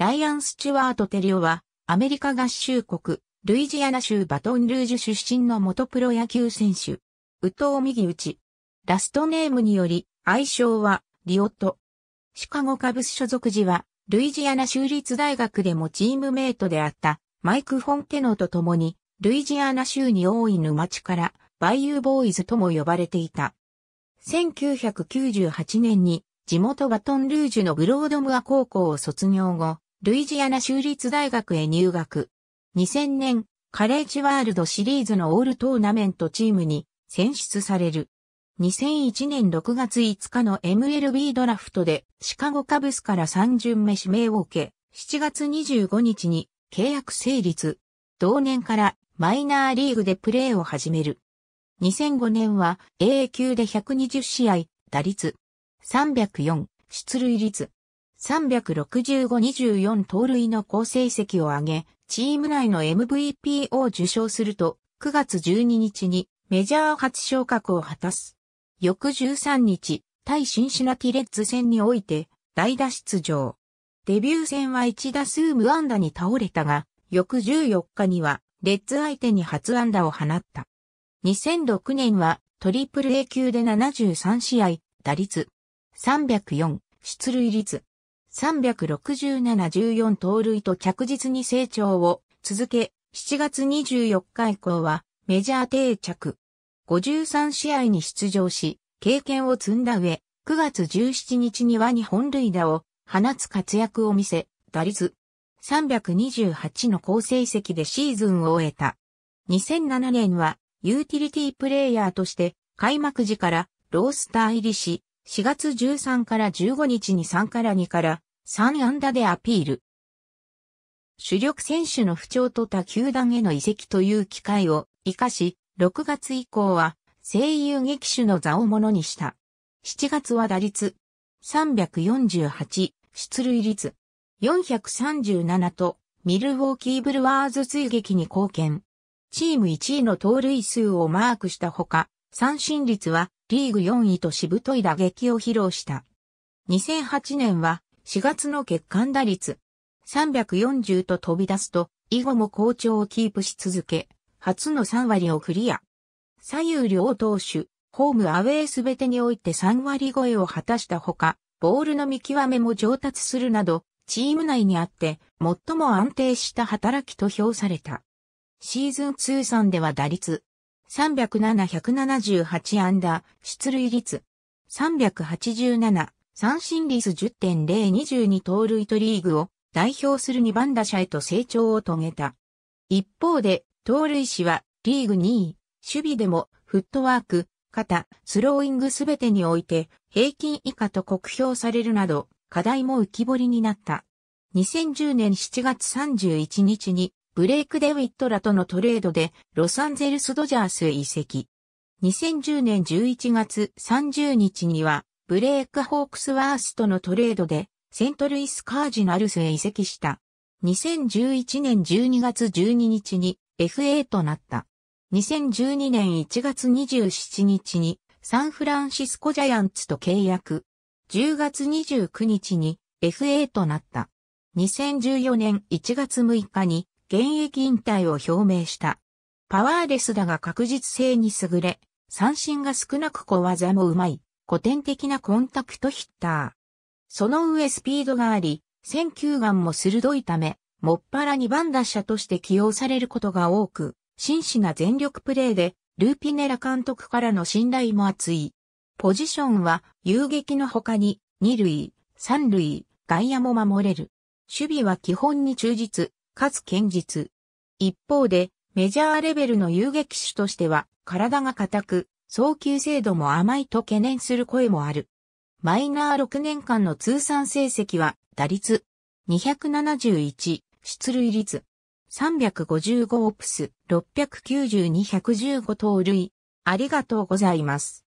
ライアン・スチュワート・テリオは、アメリカ合衆国、ルイジアナ州バトン・ルージュ出身の元プロ野球選手。ウト藤右打ラストネームにより、愛称は、リオット。シカゴカブス所属時は、ルイジアナ州立大学でもチームメイトであった、マイク・フォンテノと共に、ルイジアナ州に多い沼地から、バイユーボーイズとも呼ばれていた。1998年に、地元バトン・ルージュのグロードムア高校を卒業後、ルイジアナ州立大学へ入学。2000年、カレッジワールドシリーズのオールトーナメントチームに選出される。2001年6月5日の MLB ドラフトでシカゴカブスから3巡目指名を受け、7月25日に契約成立。同年からマイナーリーグでプレーを始める。2005年は AA 級で120試合、打率304、出塁率365-24盗塁の好成績を上げ、チーム内の MVP を受賞すると、9月12日にメジャー初昇格を果たす。翌13日、対シンシナティレッズ戦において、代打出場。デビュー戦は1打数無安打に倒れたが、翌14日には、レッズ相手に初安打を放った。2006年は、トリプル A 級で73試合、打率、304、出塁率、367-14盗塁と着実に成長を続け、7月24日以降はメジャー定着。53試合に出場し、経験を積んだ上、9月17日には2本塁打を放つ活躍を見せ、打率328の好成績でシーズンを終えた。2007年はユーティリティプレイヤーとして開幕時からロースター入りし、4月13から15日に3から2から3安打でアピール。主力選手の不調と他球団への移籍という機会を活かし、6月以降は声優劇種の座をものにした。7月は打率348、出塁率437とミルウォーキーブルワーズ追撃に貢献。チーム1位の盗塁数をマークしたほか、三振率はリーグ4位としぶとい打撃を披露した。2008年は4月の月間打率340と飛び出すと、以後も好調をキープし続け、初の3割をクリア。左右両投手、ホームアウェーすべてにおいて3割超えを果たしたほか、ボールの見極めも上達するなど、チーム内にあって最も安定した働きと評された。シーズン通算では打率307-178ダー、出塁率。387、三振率10.022盗塁とリーグを代表する2番打者へと成長を遂げた。一方で、盗塁士はリーグ2位、守備でもフットワーク、肩、スローイングすべてにおいて平均以下と酷評されるなど課題も浮き彫りになった。2010年7月31日にブレイク・デウィットらとのトレードでロサンゼルス・ドジャースへ移籍。2010年11月30日にはブレイク・ホークスワースとのトレードでセントルイス・カージナルスへ移籍した。2011年12月12日に FA となった。2012年1月27日にサンフランシスコジャイアンツと契約。10月29日に FA となった。2014年1月6日に現役引退を表明した。パワーレスだが確実性に優れ、三振が少なく小技もうまい、古典的なコンタクトヒッター。その上スピードがあり、選球眼も鋭いため、もっぱら二番打者として起用されることが多く、真摯な全力プレーで、ルーピネラ監督からの信頼も厚い。ポジションは、遊撃の他に、二塁、三塁、外野も守れる。守備は基本に忠実、かつ堅実。一方で、メジャーレベルの遊撃手としては、体が硬く、早急精度も甘いと懸念する声もある。マイナー6年間の通算成績は、打率271、出塁率355オプス、692、115盗塁。ありがとうございます。